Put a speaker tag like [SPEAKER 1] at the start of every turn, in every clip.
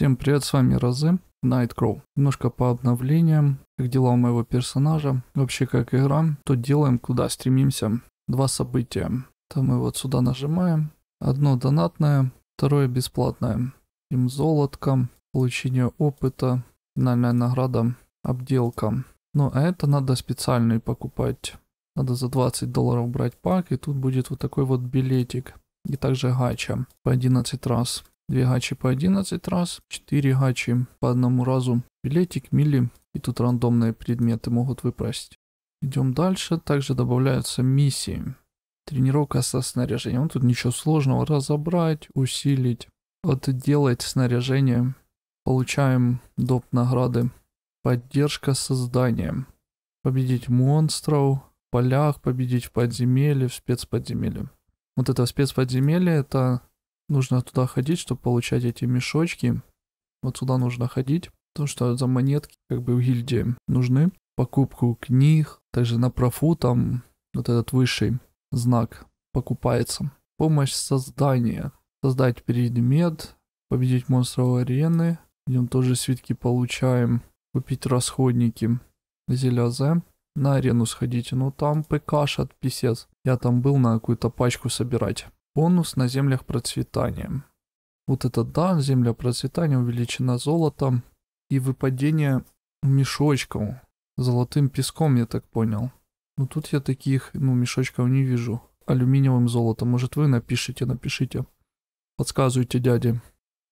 [SPEAKER 1] Всем привет, с вами Розе, Nightcrow. Немножко по обновлениям, как дела у моего персонажа, вообще как игра, то делаем, куда стремимся. Два события. Там мы вот сюда нажимаем. Одно донатное, второе бесплатное. Им золотко, получение опыта, финальная награда, обделка. Ну а это надо специальный покупать. Надо за 20 долларов брать пак, и тут будет вот такой вот билетик. И также гача по 11 раз. 2 гачи по 11 раз, 4 гачи по одному разу, билетик, мили, и тут рандомные предметы могут выпасть. Идем дальше, также добавляются миссии. Тренировка со снаряжением, тут ничего сложного, разобрать, усилить, отделать снаряжение. Получаем доп награды. Поддержка создания, Победить монстров, в полях, победить в подземелье, в спецподземелье. Вот это спецподземелье, это нужно туда ходить, чтобы получать эти мешочки. Вот сюда нужно ходить, потому что за монетки как бы в гильдии нужны. Покупку книг, также на профу там вот этот высший знак покупается. Помощь создания. Создать предмет, победить монстров арены. Идем тоже свитки получаем. Купить расходники. Зелязе. На арену сходите. Ну там ПК шат писец. Я там был на какую-то пачку собирать. Конус на землях процветания. Вот это да, земля процветания увеличена золотом и выпадение мешочков. Золотым песком, я так понял. Но ну, тут я таких, ну, мешочков не вижу. Алюминиевым золотом. Может, вы напишите, напишите. Подсказывайте, дяде.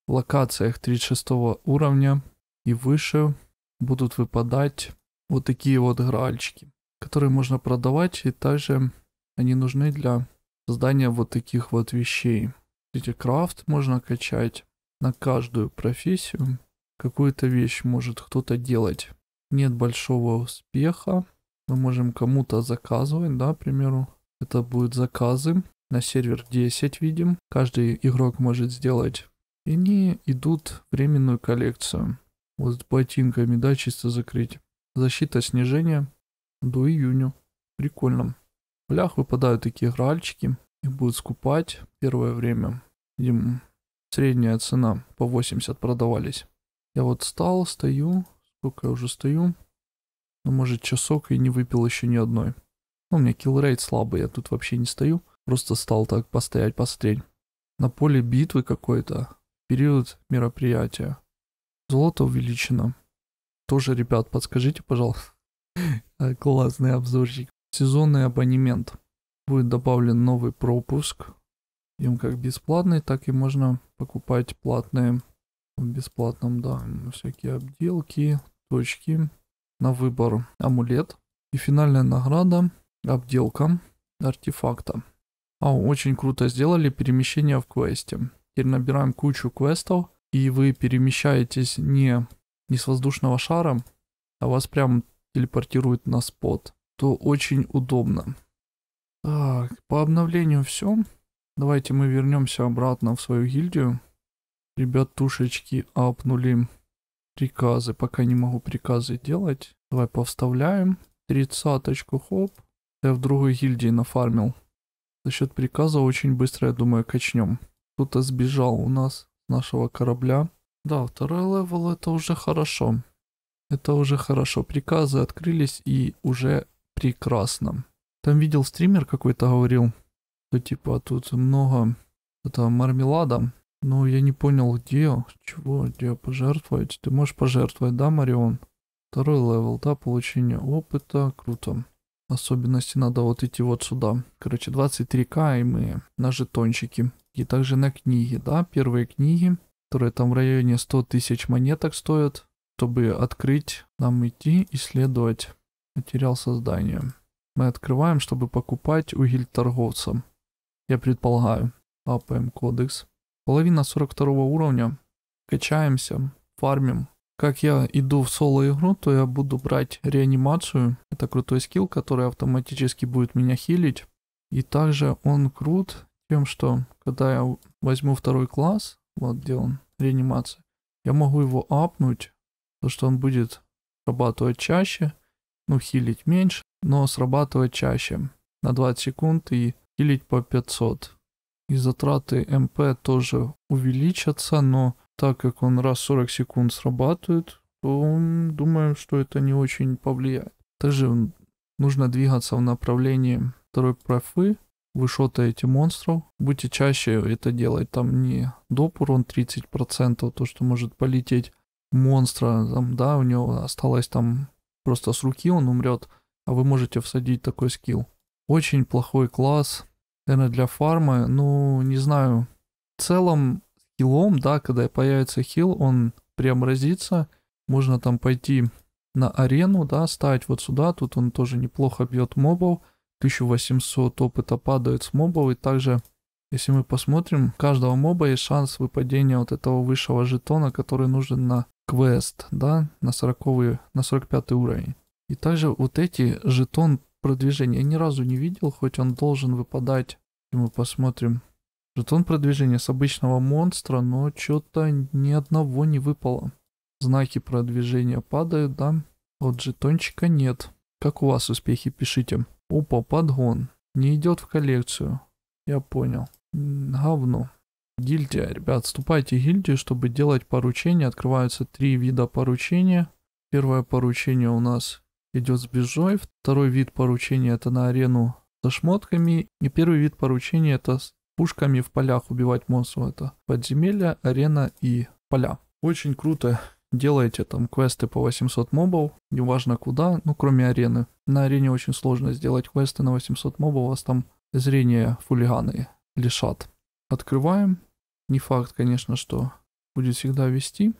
[SPEAKER 1] В локациях 36 уровня и выше будут выпадать вот такие вот гральчики, которые можно продавать, и также они нужны для создание вот таких вот вещей. Эти крафт можно качать на каждую профессию. Какую-то вещь может кто-то делать. Нет большого успеха. Мы можем кому-то заказывать, да, к примеру. Это будут заказы на сервер 10, видим. Каждый игрок может сделать. И они идут временную коллекцию. Вот с ботинками, да, чисто закрыть. Защита снижения до июня. Прикольно полях выпадают такие гральчики, их будут скупать первое время. Им средняя цена по 80 продавались. Я вот стал, стою, сколько я уже стою, ну может часок и не выпил еще ни одной. Ну, у меня киллрейт слабый, я тут вообще не стою, просто стал так постоять, пострель. На поле битвы какой-то, период мероприятия. Золото увеличено. Тоже, ребят, подскажите, пожалуйста. Классный обзорчик сезонный абонемент. Будет добавлен новый пропуск, им как бесплатный, так и можно покупать платные в бесплатном, да, всякие обделки, точки на выбор амулет и финальная награда обделка артефакта. А, очень круто сделали перемещение в квесте. Теперь набираем кучу квестов, и вы перемещаетесь не, не с воздушного шара, а вас прям телепортирует на спот то очень удобно. Так, по обновлению все. Давайте мы вернемся обратно в свою гильдию. ребят, тушечки, апнули приказы. Пока не могу приказы делать. Давай повставляем. Тридцаточку, хоп. Я в другой гильдии нафармил. За счет приказа очень быстро, я думаю, качнем. Кто-то сбежал у нас нашего корабля. Да, второй левел это уже хорошо. Это уже хорошо. Приказы открылись и уже прекрасно. Там видел стример какой-то говорил, что типа тут много этого мармелада. Но я не понял, где, чего, где пожертвовать. Ты можешь пожертвовать, да, Марион? Второй левел, да, получение опыта, круто. Особенности надо вот идти вот сюда. Короче, 23к и мы на жетончики. И также на книги, да, первые книги, которые там в районе 100 тысяч монеток стоят. Чтобы открыть, нам идти исследовать Потерял создание. Мы открываем, чтобы покупать угиль торговца. Я предполагаю. АПМ кодекс. Половина 42 уровня. Качаемся, фармим. Как я иду в соло игру, то я буду брать реанимацию. Это крутой скилл, который автоматически будет меня хилить. И также он крут тем, что когда я возьму второй класс, вот где он, реанимация, я могу его апнуть, то что он будет срабатывать чаще, ну, хилить меньше, но срабатывать чаще, на 20 секунд и хилить по 500. И затраты МП тоже увеличатся, но так как он раз в 40 секунд срабатывает, то думаем, что это не очень повлияет. Также нужно двигаться в направлении второй профы, вы шотаете монстров, будьте чаще это делать, там не доп урон 30%, то, что может полететь монстра, там, да, у него осталось там Просто с руки он умрет, а вы можете всадить такой скилл. Очень плохой класс, наверное, для фарма. Ну, не знаю. В целом, хилом, да, когда появится хил, он преобразится. Можно там пойти на арену, да, ставить вот сюда. Тут он тоже неплохо бьет мобов. 1800 опыта падает с мобов. И также, если мы посмотрим, у каждого моба есть шанс выпадения вот этого высшего жетона, который нужен на квест, да, на 40 на 45 уровень. И также вот эти жетон продвижения я ни разу не видел, хоть он должен выпадать. И мы посмотрим. Жетон продвижения с обычного монстра, но что-то ни одного не выпало. Знаки продвижения падают, да? Вот жетончика нет. Как у вас успехи, пишите. Опа, подгон. Не идет в коллекцию. Я понял. Говно. Гильдия. Ребят, вступайте в гильдию, чтобы делать поручения. Открываются три вида поручения. Первое поручение у нас идет с биржой. Второй вид поручения это на арену со шмотками. И первый вид поручения это с пушками в полях убивать монстров. Это подземелья, арена и поля. Очень круто. Делаете там квесты по 800 мобов, неважно куда, ну кроме арены. На арене очень сложно сделать квесты на 800 мобов, у вас там зрение фулиганы лишат. Открываем. Не факт, конечно, что будет всегда вести.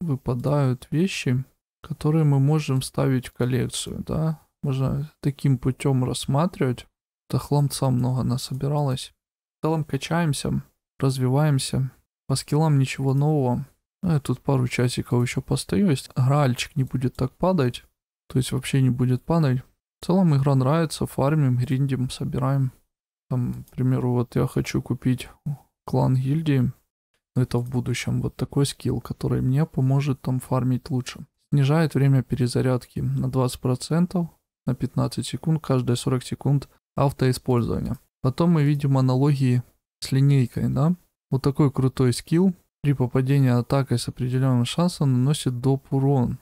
[SPEAKER 1] Выпадают вещи, которые мы можем вставить в коллекцию, да. Можно таким путем рассматривать. Да хламца много насобиралось. В целом качаемся, развиваемся. По скиллам ничего нового. Я а, тут пару часиков еще постаюсь. Гральчик не будет так падать. То есть вообще не будет падать. В целом игра нравится, фармим, гриндим, собираем. Там, к примеру, вот я хочу купить клан гильдии, но это в будущем, вот такой скилл, который мне поможет там фармить лучше. Снижает время перезарядки на 20%, на 15 секунд, каждые 40 секунд автоиспользования. Потом мы видим аналогии с линейкой, да? Вот такой крутой скилл при попадении атакой с определенным шансом наносит доп урон.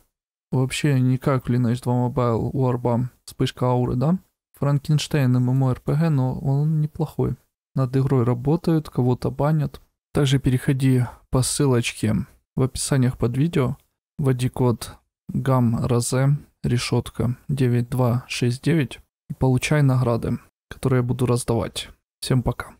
[SPEAKER 1] Вообще никак как в Lineage 2 Mobile у Арба вспышка ауры, да? Франкенштейн ММО РПГ, но он неплохой над игрой работают, кого-то банят. Также переходи по ссылочке в описаниях под видео, вводи код GAMRAZE решетка 9269 и получай награды, которые я буду раздавать. Всем пока.